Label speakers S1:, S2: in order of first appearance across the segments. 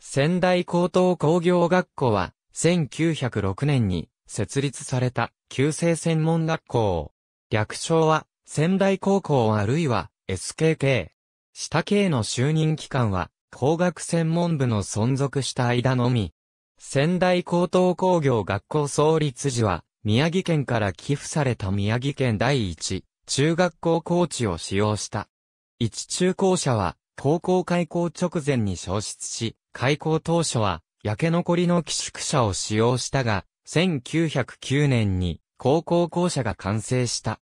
S1: 仙台高等工業学校は、1906年に設立された、旧制専門学校。略称は、仙台高校あるいは、SKK。下系の就任期間は、工学専門部の存続した間のみ。仙台高等工業学校創立時は、宮城県から寄付された宮城県第一、中学校コーチを使用した。一中校舎は、高校開校直前に消失し、開校当初は、焼け残りの寄宿舎を使用したが、1909年に高校校舎が完成した。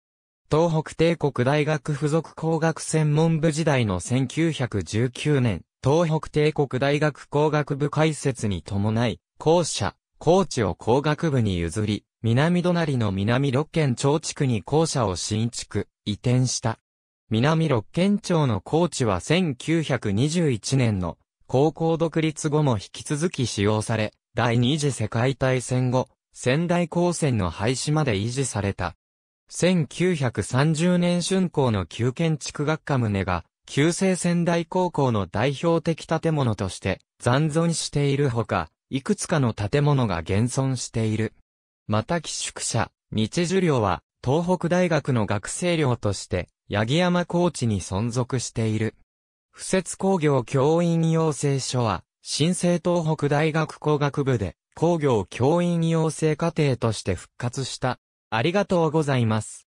S1: 東北帝国大学附属工学専門部時代の1919年、東北帝国大学工学部開設に伴い、校舎、高知を工学部に譲り、南隣の南六県町地区に校舎を新築、移転した。南六県庁の高知は1921年の高校独立後も引き続き使用され、第二次世界大戦後、仙台高専の廃止まで維持された。1930年春校の旧建築学科棟が、旧制仙台高校の代表的建物として残存しているほか、いくつかの建物が現存している。また寄宿舎、日授寮は、東北大学の学生寮として、八木山高地に存続している。不設工業教員養成所は、新生東北大学工学部で工業教員養成課程として復活した。ありがとうございます。